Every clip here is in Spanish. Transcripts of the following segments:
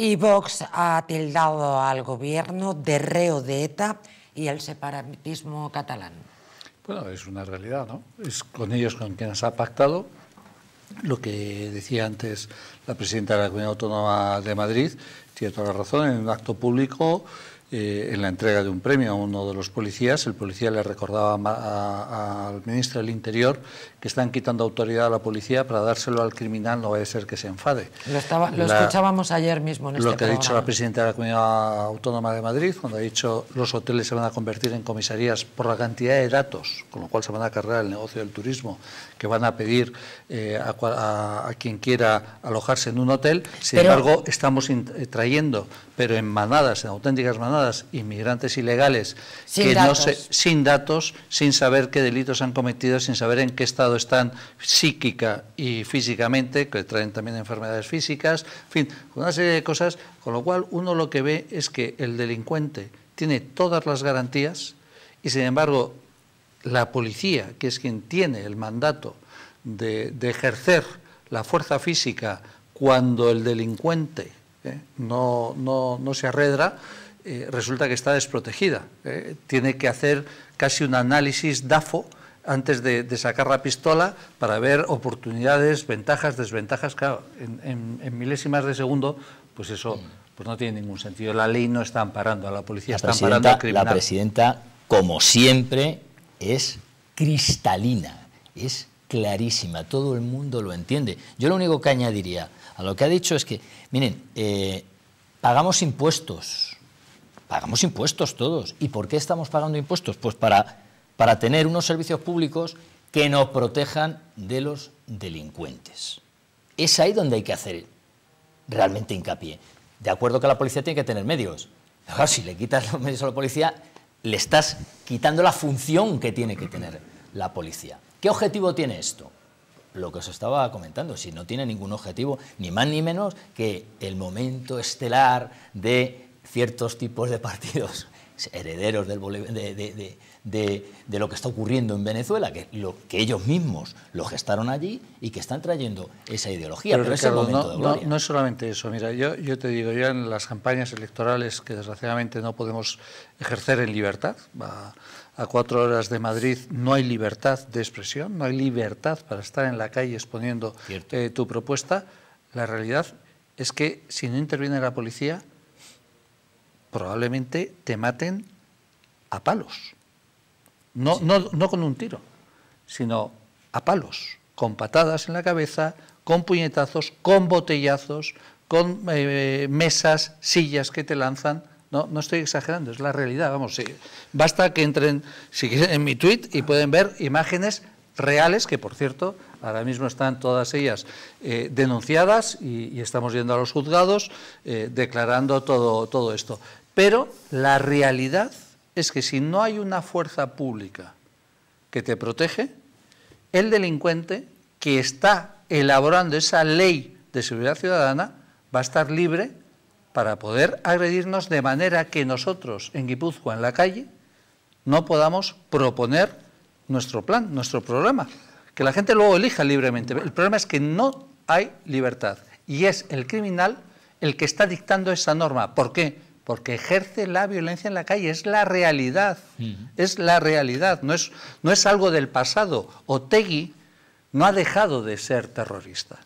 Y Vox ha tildado al gobierno de reo de ETA y el separatismo catalán. Bueno, es una realidad, ¿no? Es con ellos con quienes ha pactado. Lo que decía antes la presidenta de la Comunidad Autónoma de Madrid tiene toda la razón. En un acto público eh, en la entrega de un premio a uno de los policías. El policía le recordaba al ministro del Interior que están quitando autoridad a la policía para dárselo al criminal, no va a ser que se enfade. Lo, estaba, escuchábamos ayer mismo en Lo este que ha dicho la presidenta de la Comunidad Autónoma de Madrid, cuando ha dicho los hoteles se van a convertir en comisarías por la cantidad de datos, con lo cual se van a cargar el negocio del turismo, que van a pedir eh, a, quien quiera alojarse en un hotel. Sin embargo, estamos eh, trayendo, pero en manadas, en auténticas manadas, inmigrantes ilegales sin datos. no se, sin datos, sin saber qué delitos han cometido, sin saber en qué estado están psíquica y físicamente, que traen también enfermedades físicas, en fin, una serie de cosas, con lo cual uno lo que ve es que el delincuente tiene todas las garantías y sin embargo la policía, que es quien tiene el mandato de, ejercer la fuerza física cuando el delincuente eh, no, no, no se arredra, eh, resulta que está desprotegida. Eh, tiene que hacer casi un análisis DAFO antes de, sacar la pistola para ver oportunidades, ventajas, desventajas. Claro, en, milésimas de segundo, pues eso pues no tiene ningún sentido. La ley no está amparando a la policía, la está amparando La presidenta, como siempre, es cristalina, es clarísima, todo el mundo lo entiende. Yo lo único que añadiría a lo que ha dicho es que, miren, eh, pagamos impuestos, pagamos impuestos todos. ¿Y por qué estamos pagando impuestos? Pues para, tener unos servicios públicos que nos protejan de los delincuentes. Es ahí donde hay que hacer realmente hincapié. De acuerdo que la policía tiene que tener medios. si le quitas los medios a la policía, le estás quitando la función que tiene que tener la policía. ¿Qué objetivo tiene esto? Lo que os estaba comentando, si no tiene ningún objetivo, ni más ni menos que el momento estelar de ciertos tipos de partidos herederos del de, lo que está ocurriendo en Venezuela, que, lo, que ellos mismos lo gestaron allí y que están trayendo esa ideología. Pero, no, es solamente eso. Mira, yo, te digo, ya en las campañas electorales que desgraciadamente no podemos ejercer en libertad, a, cuatro horas de Madrid no hay libertad de expresión, no hay libertad para estar en la calle exponiendo eh, tu propuesta, la realidad es que si no interviene la policía, probablemente te maten a palos. No, no, no con un tiro, sino a palos, con patadas en la cabeza, con puñetazos, con botellazos, con eh, mesas, sillas que te lanzan. No, no estoy exagerando, es la realidad. Vamos, basta que entren si quieren, en mi tweet y pueden ver imágenes reales que, por cierto, Ahora mismo están todas ellas eh, denunciadas y, estamos yendo a los juzgados eh, declarando todo, todo esto. Pero la realidad es que si no hay una fuerza pública que te protege, el delincuente que está elaborando esa ley de seguridad ciudadana va a estar libre para poder agredirnos de manera que nosotros en Guipúzcoa, en la calle, no podamos proponer nuestro plan, nuestro programa que la gente luego elija libremente. El problema es que no hay libertad y es el criminal el que está dictando esa norma. ¿Por qué? Porque ejerce la violencia en la calle, es la realidad, es la realidad, no es, no es algo del pasado. Otegui no ha dejado de ser terrorista.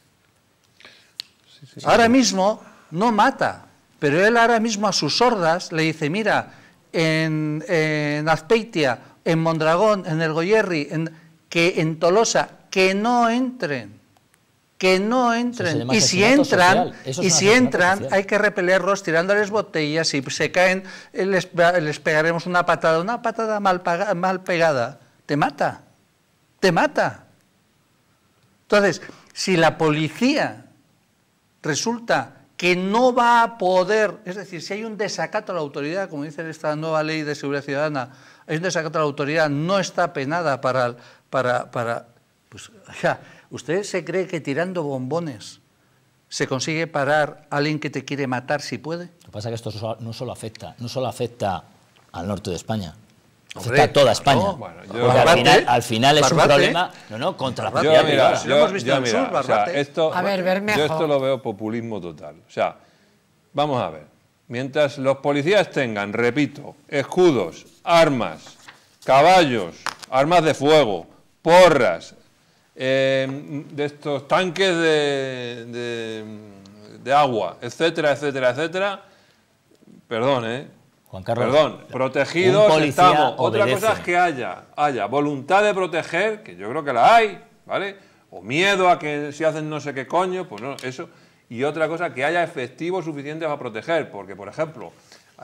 ahora mismo no mata, pero él ahora mismo a sus hordas le dice, mira, en, en Azpeitia, en Mondragón, en El Goyerri, en, que en Tolosa, que no entren, que no entren. Y si entran, y si entran, hay que repelerlos tirándoles botellas, si se caen eh, les, pegaremos una patada, una patada mal, mal pegada, te mata, te mata. Entonces, si la policía resulta que no va a poder, es decir, si hay un desacato a la autoridad, como dice esta nueva ley de seguridad ciudadana, hay un desacato a la autoridad, no está penada para, para, pues, usted se cree que tirando bombones se consigue parar a alguien que te quiere matar si puede. Lo que pasa es que esto no solo afecta, no solo afecta al norte de España, está toda España. al, final, es un problema no, no, contra la propia lo hemos visto en esto, a ver, Yo esto lo veo populismo total. O sea, vamos a ver. Mientras los policías tengan, repito, escudos, armas, caballos, armas de fuego, porras, eh, de estos tanques de, de, de agua, etcétera, etcétera, etcétera, perdón, ¿eh? Juan Carlos. Perdón, protegidos estamos. Otra cosa es que haya, haya voluntad de proteger, que yo creo que la hay, ¿vale? O miedo a que se hacen no sé qué coño, pues no, eso. Y otra cosa, que haya efectivos suficientes para proteger, porque por ejemplo,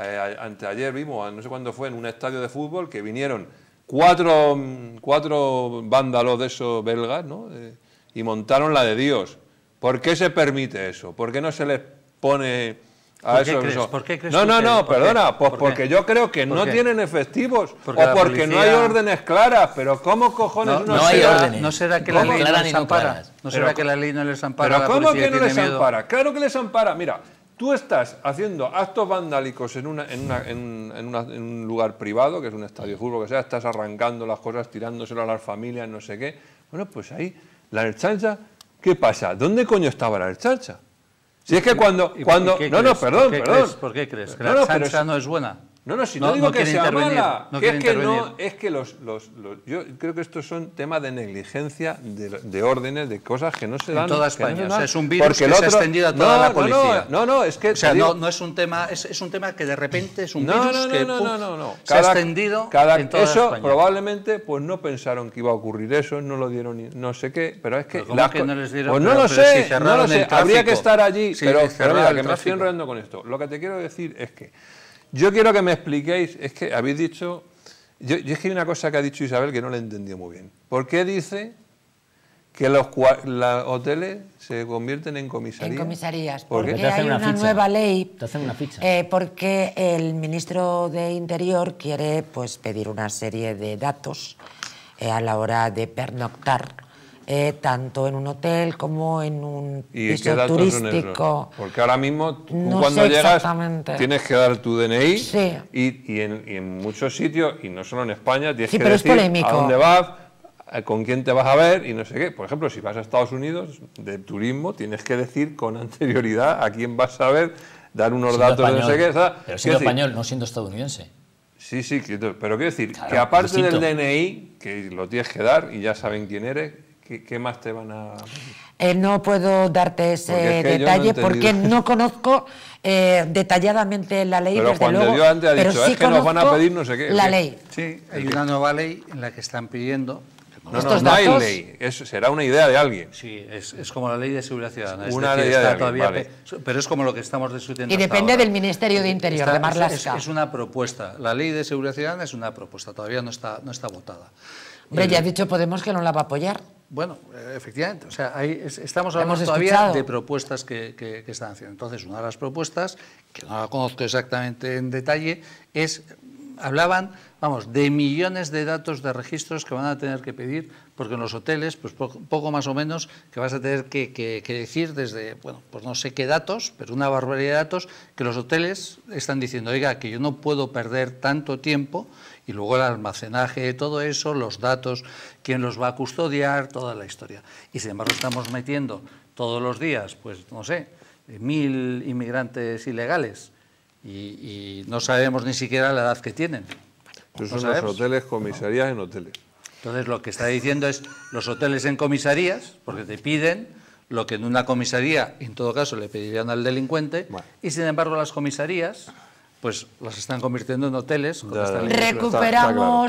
eh, anteayer vimos, no sé cuándo fue, en un estadio de fútbol que vinieron cuatro, mm, cuatro vándalos de esos belgas, ¿no? Eh, y montaron la de Dios. ¿Por qué se permite eso? ¿Por qué no se les pone Ah, ¿Por, qué crees, No, no, no, perdona, pues porque yo creo que no tienen efectivos o porque no hay órdenes claras, pero ¿cómo cojones no, hay órdenes? ¿No será que la ley no les ampara? ¿No será que la ley no les ampara? ¿Pero cómo que no les ampara? Claro que les ampara. Mira, tú estás haciendo actos vandálicos en, una, en, un lugar privado, que es un estadio de fútbol, que sea, estás arrancando las cosas, tirándoselo a las familias, no sé qué. Bueno, pues ahí, la herchancha, ¿qué pasa? ¿Dónde coño estaba la herchancha? Si es que cuando... cuando ¿Y, no, no, perdón, ¿por qué perdón. ¿Por qué crees? ¿Que la no es buena? No, no, si no, digo que sea mala, es que no, es que los, los, yo creo que estos son temas de negligencia de, órdenes, de cosas que no se dan. En toda España, es un virus que se ha extendido a toda la policía. No, no, es que... O sea, no, es un tema, es, un tema que de repente es un virus que se ha extendido en toda Eso probablemente pues no pensaron que iba a ocurrir eso, no lo dieron, ni... no sé qué, pero es que... Pero no les dieron, pues no lo sé, no sé, habría que estar allí, pero, mira, que me estoy enredando con esto. Lo que te quiero decir es que yo quiero que me expliquéis, es que habéis dicho, yo, es que hay una cosa que ha dicho Isabel que no le entendió muy bien. ¿Por qué dice que los, los hoteles se convierten en comisarías. En comisarías, porque, hay una, nueva ley. Te hacen una ficha. Eh, porque el ministro de Interior quiere pues, pedir una serie de datos eh, a la hora de pernoctar eh, tanto en un hotel como en un ¿Y turístico. Porque ahora mismo, cuando llegas, tienes que dar tu DNI y, en, muchos sitios, y no solo en España, tienes que decir a dónde vas, eh, con quién te vas a ver y no sé qué. Por ejemplo, si vas a Estados Unidos de turismo, tienes que decir con anterioridad a quién vas a ver, dar unos datos y no sé qué. Pero siendo español, no siendo estadounidense. Sí, sí, pero quiero decir que aparte del DNI, que lo tienes que dar y ya saben quién eres, ¿Qué, más te van a...? Eh, no puedo darte ese detalle porque no conozco eh, detalladamente la ley, pero desde Juan de antes ha dicho, es que nos van a pedir no sé qué. La ley. Sí, hay una nueva ley en la que están pidiendo... No, hay ley, Eso será una idea de alguien. Sí, es, como la ley de seguridad ciudadana. Es una idea todavía Pero es como lo que estamos discutiendo. Y depende del Ministerio de Interior, de Marlaska. Es, una propuesta. La ley de seguridad ciudadana es una propuesta, todavía no está, no está votada. Hombre, ya eh, ha dicho Podemos que no la va a apoyar. Bueno, eh, efectivamente, o sea, estamos hablando todavía de propuestas que, que, están haciendo. Entonces, una de las propuestas, que no la conozco exactamente en detalle, es hablaban, vamos, de millones de datos de registros que van a tener que pedir, porque en los hoteles, pues poco, más o menos, que vas a tener que, que, decir desde, bueno, pues no sé qué datos, pero una barbaridad de datos, que los hoteles están diciendo, oiga, que yo no puedo perder tanto tiempo, y luego el almacenaje, todo eso, los datos, quién los va a custodiar, toda la historia. Y sin embargo estamos metiendo todos los días, pues no sé, mil inmigrantes ilegales, y, no sabemos ni siquiera la edad que tienen. son los hoteles comisarías en hoteles. Entonces lo que está diciendo es los hoteles en comisarías, porque te piden lo que en una comisaría, en todo caso, le pedirían al delincuente, y sin embargo las comisarías, pues las están convirtiendo en hoteles. Recuperamos.